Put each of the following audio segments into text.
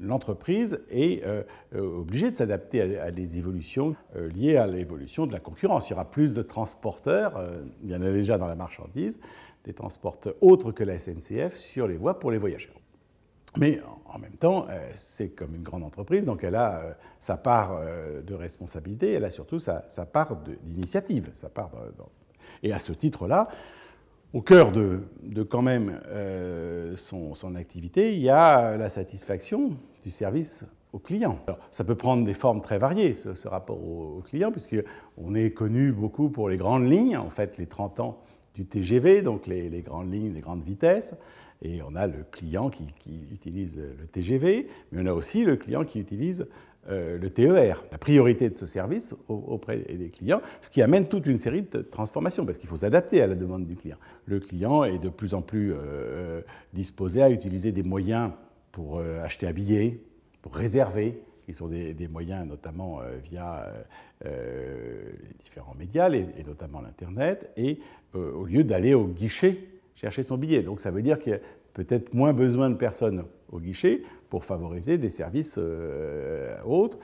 l'entreprise est euh, euh, obligée de s'adapter à, des évolutions euh, liées à l'évolution de la concurrence. Il y aura plus de transporteurs, il y en a déjà dans la marchandise, des transports autres que la SNCF sur les voies pour les voyageurs. Mais en même temps, c'est comme une grande entreprise, donc elle a sa part de responsabilité, elle a surtout sa, part d'initiative. Sa part, Et à ce titre-là, au cœur de, quand même euh, son, activité, il y a la satisfaction du service au client. Alors, ça peut prendre des formes très variées, ce, rapport au, client, puisque on est connu beaucoup pour les grandes lignes, en fait les 30 ans du TGV, donc les, grandes lignes, les grandes vitesses. Et on a le client qui, utilise le TGV, mais on a aussi le client qui utilise euh, le TER, la priorité de ce service auprès des clients, ce qui amène toute une série de transformations, parce qu'il faut s'adapter à la demande du client. Le client est de plus en plus euh, euh, disposé à utiliser des moyens pour acheter un billet, pour réserver, qui sont des, des moyens notamment via différents médias, et, notamment l'Internet, et euh, au lieu d'aller au guichet chercher son billet. Donc ça veut dire qu'il y a peut-être moins besoin de personnes au guichet pour favoriser des services euh, autres.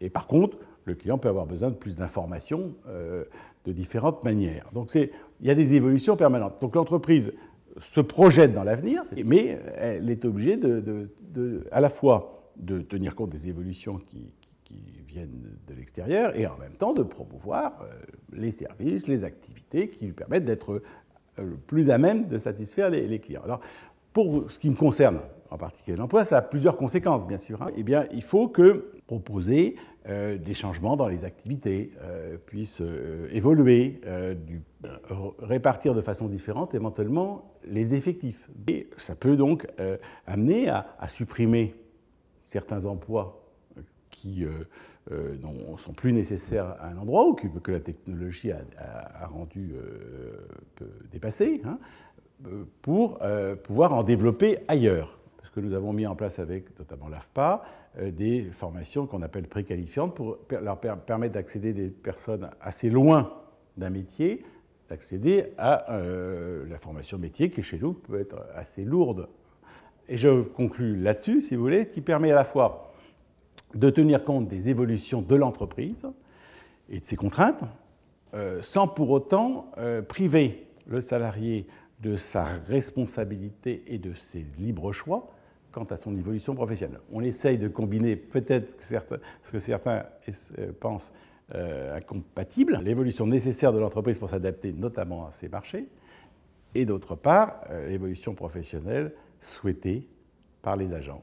Et par contre, le client peut avoir besoin de plus d'informations euh, de différentes manières. Donc il y a des évolutions permanentes. Donc l'entreprise se projette dans l'avenir, mais elle est obligée de, à la fois de tenir compte des évolutions qui, qui viennent de l'extérieur et en même temps de promouvoir euh, les services, les activités qui lui permettent d'être euh, plus à même de satisfaire les, clients. Alors, pour ce qui me concerne, en particulier l'emploi, ça a plusieurs conséquences, bien sûr. Hein. Eh bien, il faut que proposer euh, des changements dans les activités puisse puissent évoluer, du, répartir de façon différente éventuellement les effectifs. Et ça peut donc amener à supprimer certains emplois qui ne euh, sont euh, plus nécessaires à un endroit ou que, la technologie a, rendu euh, dépassé, hein, pour pouvoir en développer ailleurs. Parce que nous avons mis en place avec notamment l'AFPA des formations qu'on appelle préqualifiantes pour leur permettre d'accéder des personnes assez loin d'un métier d'accéder à la formation métier qui chez nous peut être assez lourde. Et je conclus là-dessus, si vous voulez, qui permet à la fois de tenir compte des évolutions de l'entreprise et de ses contraintes, euh, sans pour autant euh, priver le salarié de sa responsabilité et de ses libres choix quant à son évolution professionnelle. On essaye de combiner peut-être ce que certains euh, pensent incompatible, l'évolution nécessaire de l'entreprise pour s'adapter notamment à ses marchés, et d'autre part, l'évolution professionnelle souhaitée par les agents